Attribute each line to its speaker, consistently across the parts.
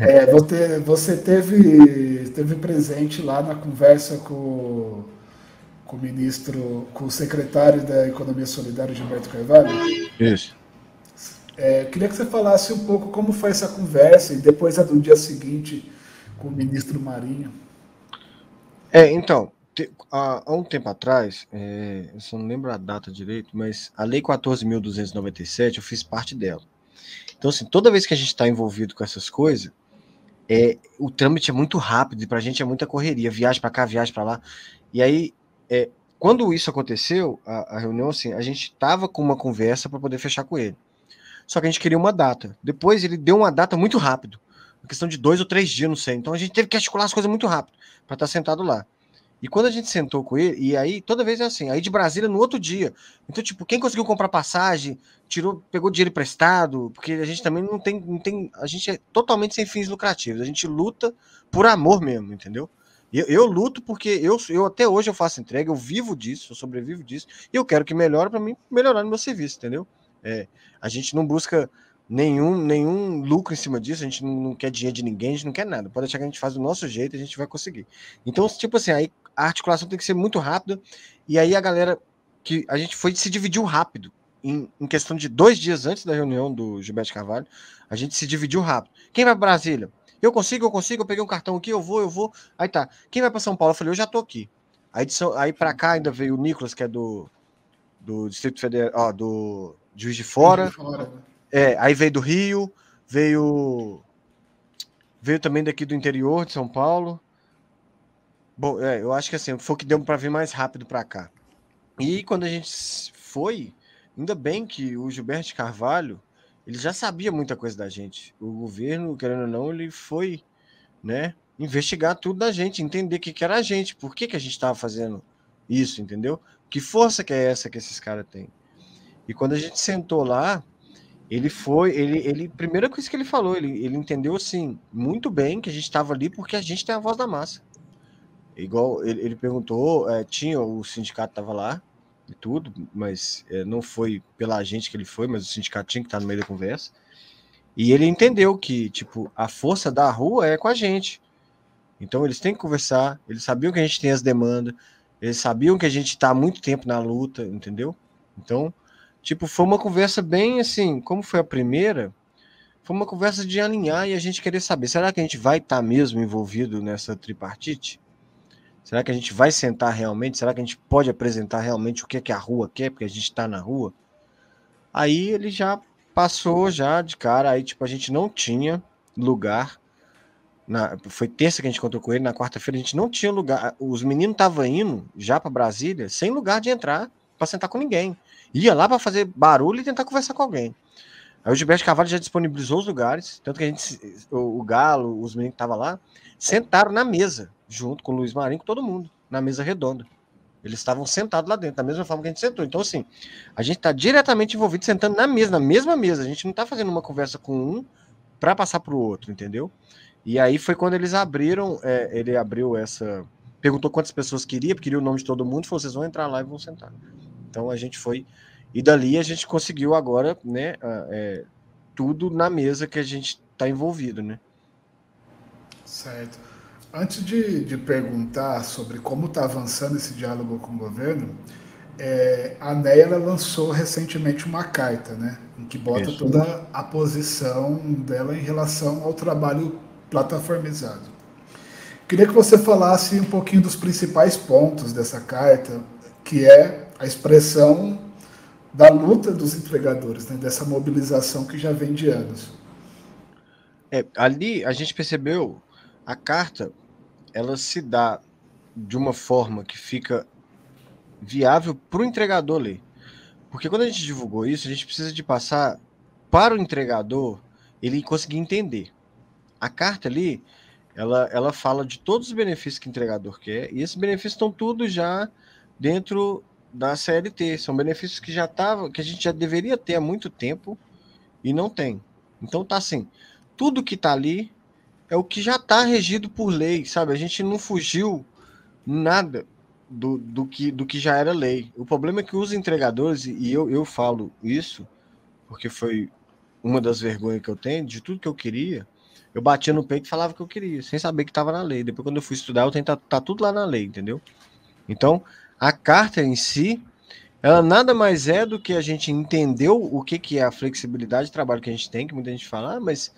Speaker 1: É, você, você teve, teve presente lá na conversa com, com o ministro, com o secretário da Economia Solidária, Gilberto Carvalho? Isso. É, queria que você falasse um pouco como foi essa conversa e depois a do dia seguinte com o ministro Marinho.
Speaker 2: É, então, te, há, há, um tempo atrás, é, eu só não lembro a data direito, mas a Lei 14.297, eu fiz parte dela. Então, assim, toda vez que a gente está envolvido com essas coisas, é, o trâmite é muito rápido e para a gente é muita correria, viagem para cá, viagem para lá. E aí, é, quando isso aconteceu, a, a, reunião, assim, a gente estava com uma conversa para poder fechar com ele. Só que a gente queria uma data. Depois ele deu uma data muito rápido, uma questão de dois ou três dias, não sei. Então a gente teve que articular as coisas muito rápido para estar tá sentado lá. E quando a gente sentou com ele, e aí toda vez é assim, aí de Brasília no outro dia. Então, tipo, quem conseguiu comprar passagem, tirou, pegou dinheiro emprestado, porque a gente também não tem, não tem, a gente é totalmente sem fins lucrativos. A gente luta por amor mesmo, entendeu? Eu, eu luto porque eu, eu até hoje eu faço entrega, eu vivo disso, eu sobrevivo disso, e eu quero que melhore para mim melhorar no meu serviço, entendeu? É, a gente não busca nenhum, nenhum lucro em cima disso, a gente não, quer dinheiro de ninguém, a gente não quer nada. Pode achar que a gente faz do nosso jeito, a gente vai conseguir. Então, tipo assim, aí a articulação tem que ser muito rápida. E aí a galera que a gente foi se dividiu rápido. Em, em questão de dois dias antes da reunião do Gilberto Carvalho, a gente se dividiu rápido. Quem vai para Brasília? Eu consigo, eu consigo, eu peguei um cartão aqui, eu vou, eu vou. Aí tá. Quem vai para São Paulo? Eu falei, eu já tô aqui. Aí, aí para cá ainda veio o Nicolas, que é do, do Distrito Federal, ó, do Juiz de Fora. Juiz de Fora. É, aí veio do Rio, veio veio também daqui do interior de São Paulo. Bom, é, eu acho que assim, foi o que deu para vir mais rápido para cá. E quando a gente foi, ainda bem que o Gilberto Carvalho, ele já sabia muita coisa da gente. O governo, querendo ou não, ele foi, né, investigar tudo da gente, entender o que, que era a gente, por que, que a gente estava fazendo isso, entendeu? Que força que é essa que esses caras têm? E quando a gente sentou lá, ele foi, ele, ele, primeira coisa que ele falou, ele, ele entendeu assim muito bem que a gente estava ali porque a gente tem a voz da massa igual ele, ele perguntou, é, tinha, o sindicato estava lá e tudo, mas é, não foi pela gente que ele foi, mas o sindicato tinha que estar tá no meio da conversa. E ele entendeu que, tipo, a força da rua é com a gente. Então eles têm que conversar, eles sabiam que a gente tem as demandas, eles sabiam que a gente está há muito tempo na luta, entendeu? Então, tipo, foi uma conversa bem assim, como foi a primeira, foi uma conversa de alinhar e a gente querer saber, será que a gente vai estar tá mesmo envolvido nessa tripartite? Será que a gente vai sentar realmente? Será que a gente pode apresentar realmente o que é que a rua quer? Porque a gente está na rua. Aí ele já passou já de cara. Aí tipo a gente não tinha lugar. Na, foi terça que a gente encontrou com ele. Na quarta-feira a gente não tinha lugar. Os meninos estavam indo já para Brasília sem lugar de entrar para sentar com ninguém. Ia lá para fazer barulho e tentar conversar com alguém. Aí o Gilberto Cavalho já disponibilizou os lugares, tanto que a gente, o, o Galo, os meninos que estavam lá, sentaram na mesa junto com o Luiz Marinho, com todo mundo, na mesa redonda. Eles estavam sentados lá dentro, da mesma forma que a gente sentou. Então, assim, a gente está diretamente envolvido, sentando na mesa, na mesma mesa. A gente não está fazendo uma conversa com um para passar para o outro, entendeu? E aí foi quando eles abriram, é, ele abriu essa. Perguntou quantas pessoas queria, queria o nome de todo mundo, falou: vocês vão entrar lá e vão sentar. Então a gente foi. E dali a gente conseguiu agora, né? É, tudo na mesa que a gente está envolvido, né?
Speaker 1: Certo. Antes de, de perguntar sobre como está avançando esse diálogo com o governo, é, a ANEA lançou recentemente uma carta, né, em que bota Isso. toda a posição dela em relação ao trabalho plataformizado. Queria que você falasse um pouquinho dos principais pontos dessa carta, que é a expressão da luta dos entregadores, né, dessa mobilização que já vem de anos.
Speaker 2: É, ali a gente percebeu a carta ela se dá de uma forma que fica viável para o entregador ler. Porque quando a gente divulgou isso, a gente precisa de passar para o entregador ele conseguir entender. A carta ali, ela, ela fala de todos os benefícios que o entregador quer, e esses benefícios estão tudo já dentro da CLT. São benefícios que já tava, que a gente já deveria ter há muito tempo e não tem. Então tá assim, tudo que tá ali é o que já está regido por lei, sabe? A gente não fugiu nada do, do, que, do que já era lei. O problema é que os entregadores, e eu, eu falo isso, porque foi uma das vergonhas que eu tenho, de tudo que eu queria, eu batia no peito e falava que eu queria, sem saber que estava na lei. Depois, quando eu fui estudar, eu tentar tá, tá tudo lá na lei, entendeu? Então, a carta em si, ela nada mais é do que a gente entendeu o que, que é a flexibilidade de trabalho que a gente tem, que muita gente fala, ah, mas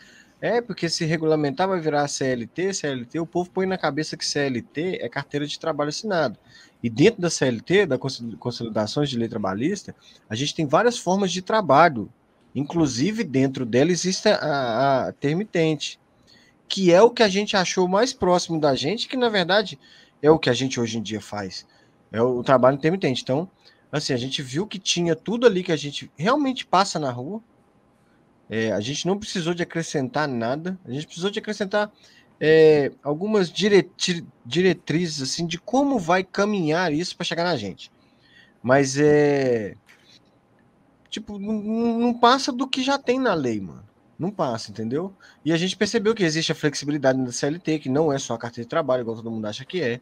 Speaker 2: é, porque se regulamentar vai virar CLT, CLT, o povo põe na cabeça que CLT é carteira de trabalho assinado. E dentro da CLT, da Consolidações de Lei Trabalhista, a gente tem várias formas de trabalho. Inclusive, dentro dela existe a, a termitente, que é o que a gente achou mais próximo da gente, que na verdade é o que a gente hoje em dia faz. É o trabalho intermitente. Então, assim, a gente viu que tinha tudo ali que a gente realmente passa na rua, é, a gente não precisou de acrescentar nada, a gente precisou de acrescentar é, algumas diretri diretrizes assim de como vai caminhar isso para chegar na gente. Mas é tipo, não, passa do que já tem na lei, mano. Não passa, entendeu? E a gente percebeu que existe a flexibilidade na CLT, que não é só a carteira de trabalho, igual todo mundo acha que é.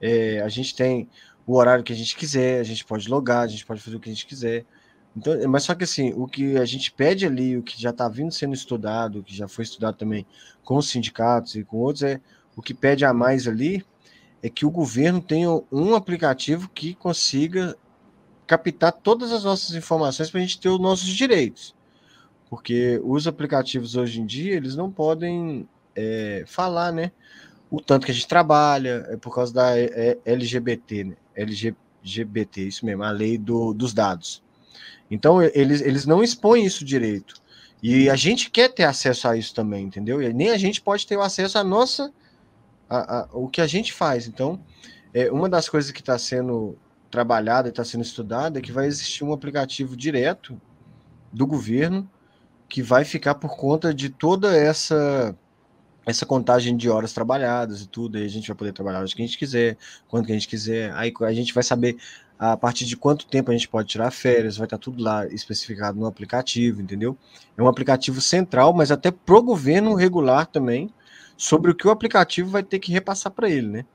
Speaker 2: é. A gente tem o horário que a gente quiser, a gente pode logar, a gente pode fazer o que a gente quiser. Então, é, mas só que assim, o que a gente pede ali, o que já está vindo sendo estudado, o que já foi estudado também com os sindicatos e com outros, é o que pede a mais ali é que o governo tenha um aplicativo que consiga captar todas as nossas informações para a gente ter os nossos direitos. Porque os aplicativos hoje em dia, eles não podem é, falar, né? O tanto que a gente trabalha, é por causa da é, é LGBT, né? LGBT, isso mesmo, a lei do, dos dados. Então, eles, eles não expõem isso direito. E a gente quer ter acesso a isso também, entendeu? E nem a gente pode ter o acesso à nossa. A, a, o que a gente faz. Então, é, uma das coisas que está sendo trabalhada, está sendo estudada, é que vai existir um aplicativo direto do governo que vai ficar por conta de toda essa essa contagem de horas trabalhadas e tudo, aí a gente vai poder trabalhar o que a gente quiser, quando que a gente quiser, aí a gente vai saber a partir de quanto tempo a gente pode tirar férias, vai estar tá tudo lá especificado no aplicativo, entendeu? É um aplicativo central, mas até pro governo regular também, sobre o que o aplicativo vai ter que repassar para ele, né?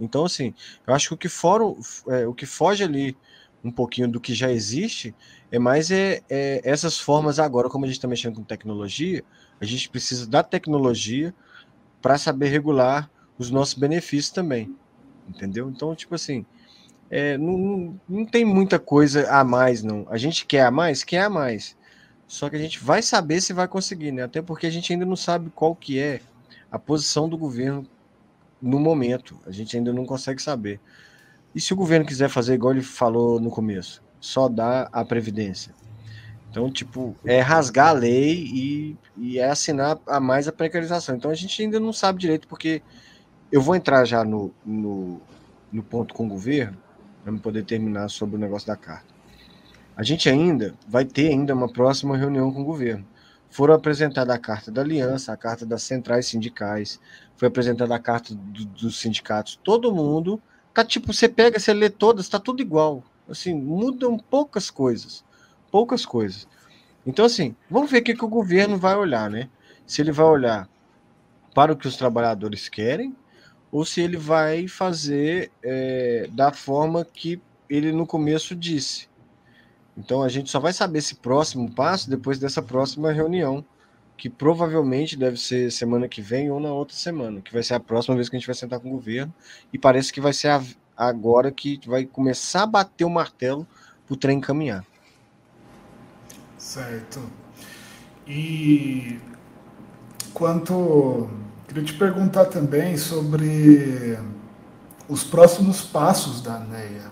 Speaker 2: Então, assim, eu acho que o que, for é, o que foge ali um pouquinho do que já existe é mais é, é essas formas agora, como a gente está mexendo com tecnologia, a gente precisa da tecnologia para saber regular os nossos benefícios também, entendeu? Então, tipo assim, é, não, não tem muita coisa a mais, não. A gente quer a mais? Quer a mais. Só que a gente vai saber se vai conseguir, né? Até porque a gente ainda não sabe qual que é a posição do governo no momento. A gente ainda não consegue saber. E se o governo quiser fazer igual ele falou no começo, só dá a previdência. Então, tipo, é rasgar a lei e, e é assinar a mais a precarização. Então a gente ainda não sabe direito, porque eu vou entrar já no, no, no ponto com o governo, para poder terminar sobre o negócio da carta. A gente ainda vai ter ainda uma próxima reunião com o governo. Foram apresentada a carta da aliança, a carta das centrais sindicais, foi apresentada a carta do, dos sindicatos, todo mundo. Tá tipo, você pega, você lê todas, tá tudo igual. Assim, mudam poucas coisas. Poucas coisas. Então, assim, vamos ver o que, que o governo vai olhar, né? Se ele vai olhar para o que os trabalhadores querem, ou se ele vai fazer é, da forma que ele no começo disse. Então a gente só vai saber esse próximo passo depois dessa próxima reunião, que provavelmente deve ser semana que vem ou na outra semana, que vai ser a próxima vez que a gente vai sentar com o governo, e parece que vai ser a, agora que vai começar a bater o martelo para o trem caminhar.
Speaker 1: Certo. E quanto Queria te perguntar também sobre os próximos passos da ANEA.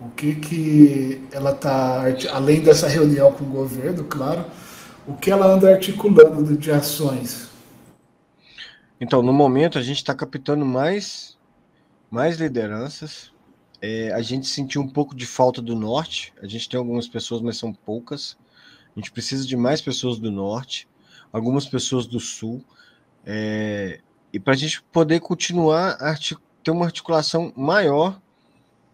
Speaker 1: O que, que ela está, além dessa reunião com o governo, claro, o que ela anda articulando de ações?
Speaker 2: Então, no momento, a gente está captando mais, mais lideranças. É, a gente sentiu um pouco de falta do norte. A gente tem algumas pessoas, mas são poucas. A gente precisa de mais pessoas do norte, algumas pessoas do sul. É, e para a gente poder continuar ter uma articulação maior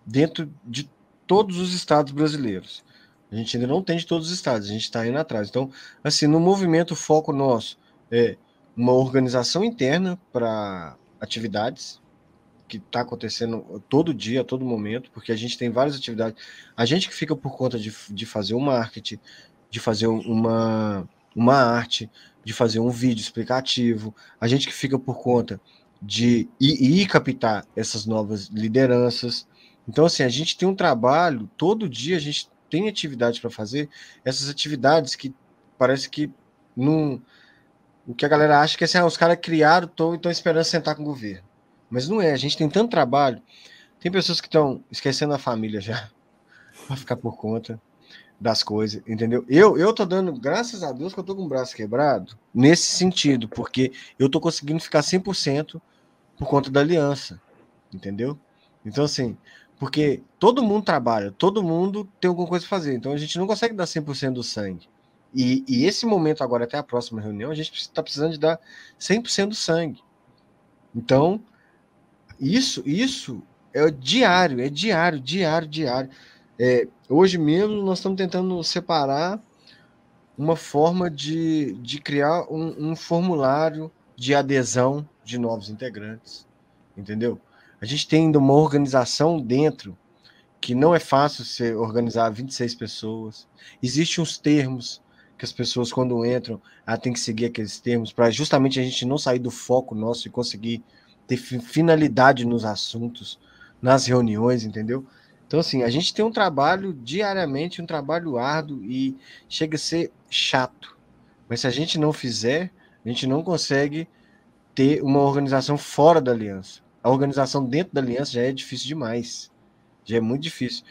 Speaker 2: dentro de todos os estados brasileiros. A gente ainda não tem de todos os estados, a gente está indo atrás. Então, assim, no movimento, o foco nosso é uma organização interna para atividades, que está acontecendo todo dia, a todo momento, porque a gente tem várias atividades. A gente que fica por conta de, de fazer o um marketing, de fazer uma uma arte, de fazer um vídeo explicativo, a gente que fica por conta de ir, ir captar essas novas lideranças. Então, assim, a gente tem um trabalho, todo dia a gente tem atividade para fazer, essas atividades que parece que não. O que a galera acha que é assim, ah, os caras é criaram, tô, então esperando sentar com o governo. Mas não é, a gente tem tanto trabalho. Tem pessoas que estão esquecendo a família já, para ficar por conta das coisas, entendeu? Eu, eu tô dando, graças a Deus, que eu tô com o braço quebrado nesse sentido, porque eu tô conseguindo ficar 100% por conta da aliança, entendeu? Então, assim, porque todo mundo trabalha, todo mundo tem alguma coisa a fazer, então a gente não consegue dar 100% do sangue. E, e, esse momento agora, até a próxima reunião, a gente está precisando de dar 100% do sangue. Então, isso, isso é diário, é diário, diário, diário. É, Hoje mesmo nós estamos tentando separar uma forma de, de criar um, um formulário de adesão de novos integrantes, entendeu? A gente tem ainda uma organização dentro que não é fácil se organizar 26 pessoas. Existem uns termos que as pessoas, quando entram, ah, tem que seguir aqueles termos para justamente a gente não sair do foco nosso e conseguir ter finalidade nos assuntos, nas reuniões, entendeu? Então, assim, a gente tem um trabalho diariamente, um trabalho árduo e chega a ser chato. Mas se a gente não fizer, a gente não consegue ter uma organização fora da aliança. A organização dentro da aliança já é difícil demais. Já é muito difícil.